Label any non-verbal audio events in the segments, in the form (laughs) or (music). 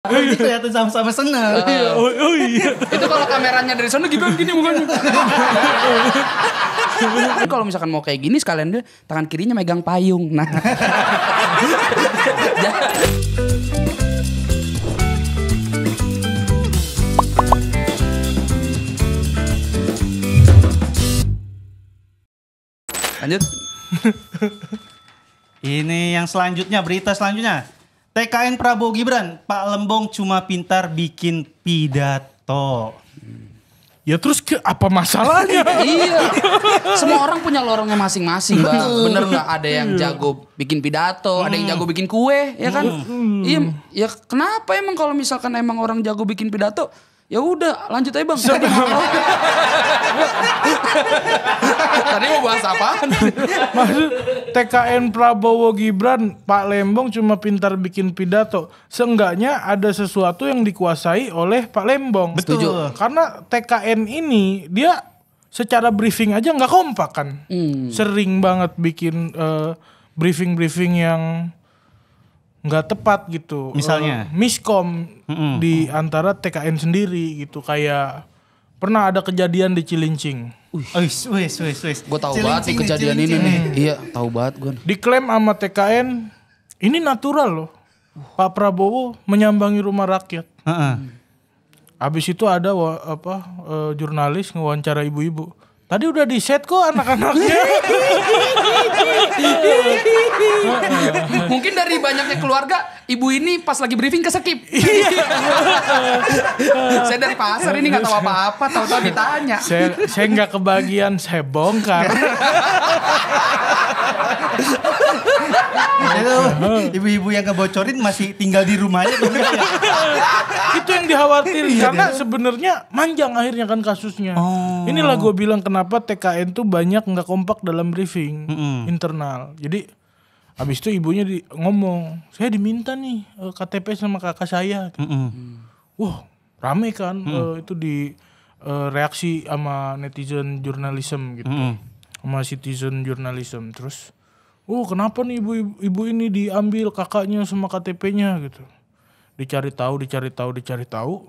Ini ya sama-sama seneng. Uh, oh, oh, iya. Itu kalau kameranya dari sana gitu gini mukanya. kalau misalkan mau kayak gini sekalian dia tangan kirinya megang payung. Nah. Lanjut. Ini yang selanjutnya berita selanjutnya. TKN Prabowo Gibran, Pak Lembong cuma pintar bikin pidato. Ya terus ke apa masalahnya? (laughs) iya. Semua orang punya lorongnya masing-masing, Bang. Bener nggak ada yang iya. jago bikin pidato, ada yang hmm. jago bikin kue, ya kan? Hmm. Iya, ya kenapa emang kalau misalkan emang orang jago bikin pidato, Ya udah, lanjut aja bang. Tadi mau, bahas apa? Maksud TKN Prabowo Gibran, Pak Lembong cuma pintar bikin pidato. Seenggaknya ada sesuatu yang dikuasai oleh Pak Lembong. Betul. Setuju. Karena TKN ini dia secara briefing aja nggak kompak kan. Hmm. Sering banget bikin uh, eh, briefing -briefing yang nggak tepat gitu. Misalnya uh, miskom mm-hmm. di antara TKN sendiri gitu kayak pernah ada kejadian di Cilincing. Wis wis wis wis. Gue tahu banget nih kejadian ini nih. Iya, tahu banget gue. Diklaim sama TKN ini natural loh. Pak Prabowo menyambangi rumah rakyat. Uh-uh. Habis itu ada apa uh, jurnalis ngewawancara ibu-ibu Tadi udah di set kok anak-anaknya. Mungkin dari banyaknya keluarga, ibu ini pas lagi briefing ke kesekip. saya dari pasar ini nggak tahu apa-apa, tahu-tahu ditanya. Saya saya nggak kebagian saya bongkar itu ibu-ibu yang kebocorin masih tinggal di rumahnya (laughs) itu yang dikhawatir iya, karena iya. sebenarnya manjang akhirnya kan kasusnya oh. inilah gue bilang kenapa TKN tuh banyak nggak kompak dalam briefing mm -hmm. internal jadi abis itu ibunya di, ngomong, saya diminta nih eh, KTP sama kakak saya. Mm -hmm. Wah, rame kan mm. uh, itu di uh, reaksi sama netizen jurnalisme gitu. Mm -hmm Sama citizen journalism Terus oh kenapa nih ibu ibu, ini diambil kakaknya sama KTP-nya gitu dicari tahu dicari tahu dicari tahu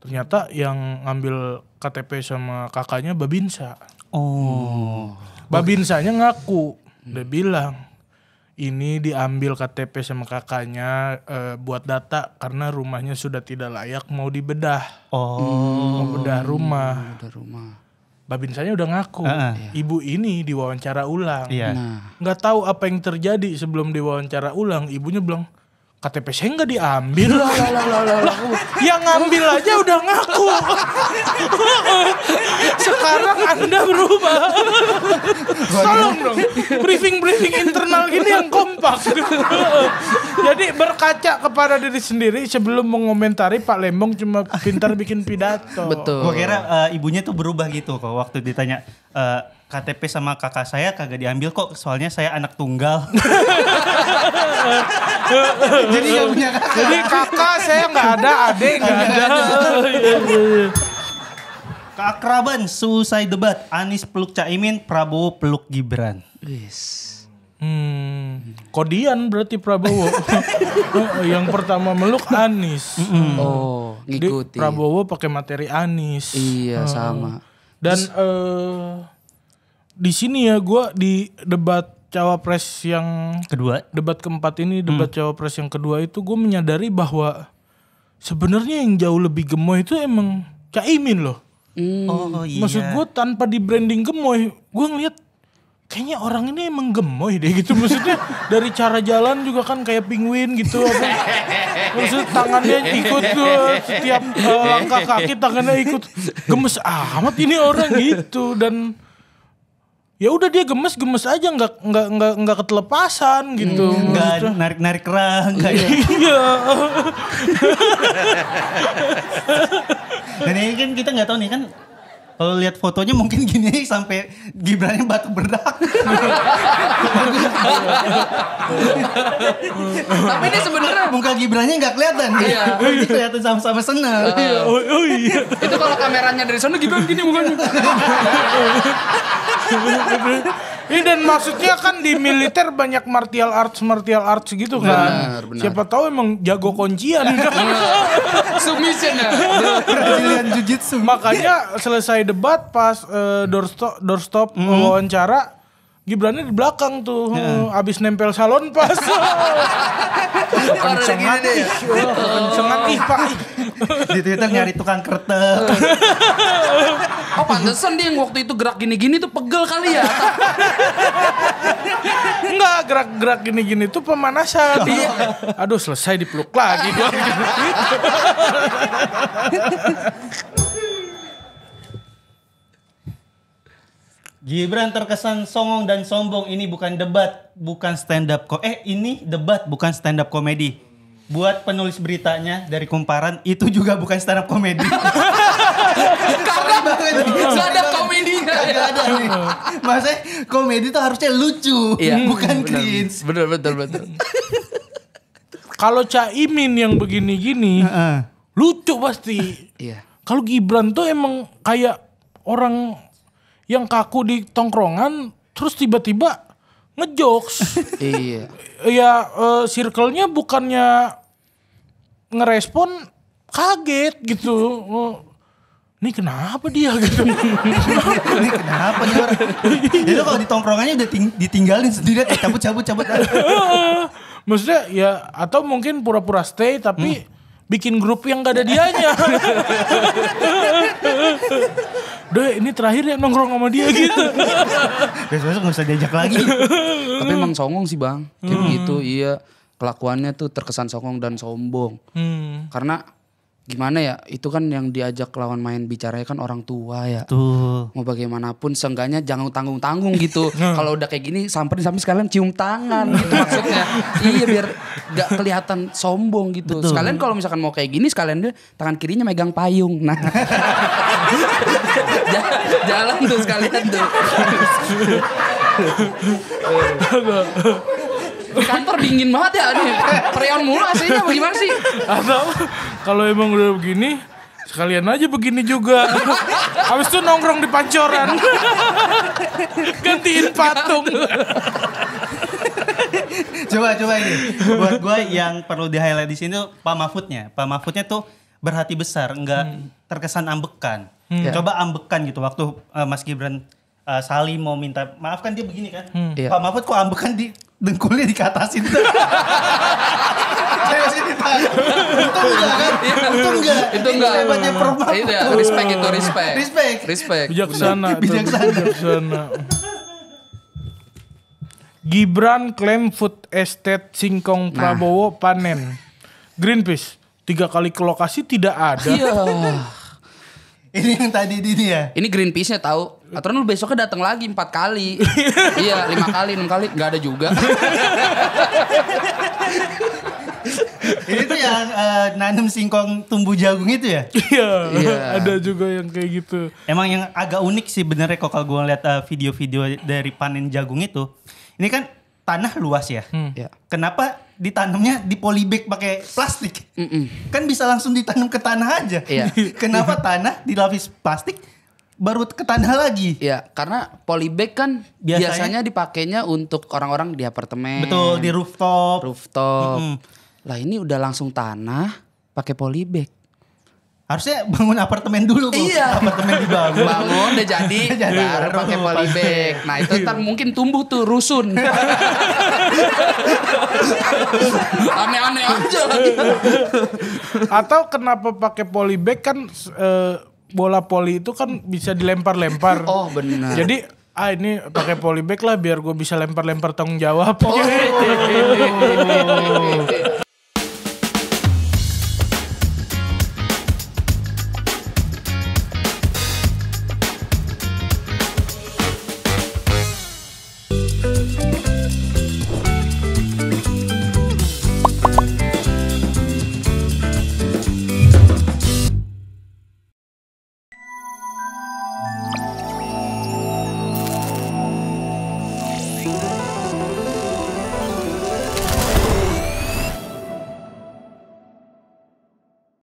ternyata yang ngambil KTP sama kakaknya babinsa oh babinsanya ngaku dia bilang ini diambil KTP sama kakaknya e, buat data karena rumahnya sudah tidak layak mau dibedah. Oh, mau bedah rumah. Mau bedah rumah Babinsanya udah ngaku, uh, ibu ini diwawancara ulang. Iya. Nah. Nggak tahu apa yang terjadi sebelum diwawancara ulang, ibunya bilang, KTP saya nggak diambil lah, lah, lah, lah, lah. yang ngambil aja udah ngaku (laughs) sekarang anda berubah Tolong dong, briefing-briefing internal gini yang kompak. Jadi berkaca kepada diri sendiri sebelum mengomentari Pak Lembong cuma pintar bikin pidato. Betul. Gue kira uh, ibunya tuh berubah gitu kok waktu ditanya uh, eh, KTP sama kakak saya kagak diambil kok soalnya saya anak tunggal. Jadi gak punya kakak. Jadi kakak saya nggak ada, adik nggak ada. Iya, iya, iya. Keakraban selesai debat. Anies peluk Caimin, Prabowo peluk Gibran. Yes. Hmm, kodian berarti Prabowo. (laughs) yang pertama meluk Anies. Mm -hmm. Oh, oh ngikuti. Prabowo pakai materi Anies. Iya, hmm. sama. Dan uh, di sini ya gue di debat cawapres yang kedua debat keempat ini hmm. debat hmm. cawapres yang kedua itu gue menyadari bahwa sebenarnya yang jauh lebih gemoy itu emang caimin loh Oh, hmm. Oh iya. Maksud gue tanpa di branding gemoy, gue ngeliat kayaknya orang ini emang gemoy deh gitu maksudnya dari cara jalan juga kan kayak penguin gitu apa maksud tangannya ikut tuh setiap uh, langkah kaki tangannya ikut gemes amat ini orang gitu dan ya udah dia gemes gemes aja nggak nggak nggak nggak ketelepasan gitu iya. nggak narik narik kerang kayak iya dan ini kan kita nggak tahu nih kan kalau lihat fotonya mungkin gini sampai Gibrannya batu berdak tapi ini sebenarnya muka Gibrannya nggak kelihatan iya. Ini kelihatan sama-sama seneng. Iya, oh, oh, iya. itu kalau kameranya dari sana Gibran gini mukanya (laughs) Ini dan maksudnya kan di militer banyak martial arts martial arts gitu kan. Benar, benar. Siapa tahu emang jago kuncian. (laughs) Iya. Submission ya. Brazilian jiu Makanya selesai debat pas uh, doorstop doorstop mm. wawancara Gibrannya di belakang tuh, iya. hmm. abis nempel salon pas. kencengan ih, kencengan nih pak. Di Twitter nyari tukang kertas. (laughs) oh pantesan dia yang waktu itu gerak gini-gini tuh pegel kali ya. Enggak, gerak-gerak gini-gini tuh pemanasan. Dia, aduh selesai dipeluk lagi (laughs) (laughs) Gibran terkesan songong dan sombong ini bukan debat, bukan stand up ko. Eh ini debat bukan stand up komedi. Buat penulis beritanya dari kumparan itu juga bukan stand up komedi. Karena banget, gak ada ada nih. Maksudnya komedi tuh harusnya lucu, iya, bukan cringe. Bener bener bener Kalau Caimin yang begini-gini, lucu pasti. Iya. Kalau Gibran tuh emang kayak orang yang kaku di tongkrongan terus tiba-tiba ngejokes. (laughs) iya. Ya uh, circle-nya bukannya ngerespon kaget gitu. Uh, oh, ini kenapa dia (laughs) gitu? ini kenapa dia? Jadi ya kalau di tongkrongannya udah ting ditinggalin sendiri, eh, cabut cabut cabut. (laughs) Maksudnya ya atau mungkin pura-pura stay tapi hmm. bikin grup yang gak ada dianya deh ini terakhir ya nongkrong sama dia gitu. Besok-besok gak usah diajak lagi. Tapi emang songong sih bang. Kayak hmm. gitu iya. Kelakuannya tuh terkesan songong dan sombong. Hmm. Karena gimana ya itu kan yang diajak lawan main bicaranya kan orang tua ya. Tuh. Mau bagaimanapun seenggaknya jangan tanggung-tanggung gitu. (laughs) Hmm. Kalau udah kayak gini samperin sampai sekalian cium tangan gitu hmm. maksudnya. iya biar gak kelihatan sombong gitu. Betul. Sekalian kalau misalkan mau kayak gini sekalian dia tangan kirinya megang payung. Nah. (laughs) Jalan tuh sekalian tuh. kantor dingin banget ya nih. Freon mulu aslinya bagaimana sih? Atau kalau emang udah begini sekalian aja begini juga. Habis itu nongkrong di pancoran. Gantiin patung. coba coba ini buat gue yang perlu di highlight di sini tuh Pak Mahfudnya. Pak Mahfudnya tuh berhati besar, nggak hmm. terkesan ambekan. Hmm. Yeah. Coba ambekan gitu waktu uh, Mas Gibran uh, eh, Salim mau minta maaf kan dia begini kan. Hmm. Yeah. Pak Mahfud kok ambekan di dengkulnya dikatasin atas Saya sini tahu. Untung enggak kan? Iya. Untung enggak. Itu enggak. Itu enggak. Itu respect itu respect. Respect. Respect. Bijaksana. Bijaksana. Bijaksana. Gibran klaim food estate singkong nah. Prabowo panen. Greenpeace tiga kali ke lokasi tidak ada. Iya. (laughs) Ini yang tadi di dia. Ini Greenpeace-nya tahu. Aturan lu besoknya datang lagi empat kali. (laughs) iya, lima kali, enam kali, nggak ada juga. (laughs) ini tuh yang uh, eh, nanam singkong tumbuh jagung itu ya? Iya, yeah. ada juga yang kayak gitu. Emang yang agak unik sih benernya kok kalau gue lihat uh, eh, video-video dari panen jagung itu. Ini kan tanah luas ya. Hmm. ya. Kenapa ditanamnya di polybag pakai plastik? Mm -mm. Kan bisa langsung ditanam ke tanah aja. Ya. (laughs) Kenapa tanah dilapis plastik baru ke tanah lagi? Ya, karena polybag kan biasanya, biasanya dipakainya untuk orang-orang di apartemen. Betul, di rooftop. Rooftop. Mm -hmm. Lah ini udah langsung tanah pakai polybag. Harusnya bangun apartemen dulu kok. Iya. Apartemen dibangun. Bangun udah jadi, jadi baru pakai polybag. Nah, itu iya. ntar mungkin tumbuh tuh rusun. (laughs) Aneh-aneh aja lagi. Atau kenapa pakai polybag kan e, bola poli itu kan bisa dilempar-lempar. Oh, benar. Jadi ah ini pakai polybag lah biar gue bisa lempar-lempar tanggung jawab. oh. Gitu. (laughs)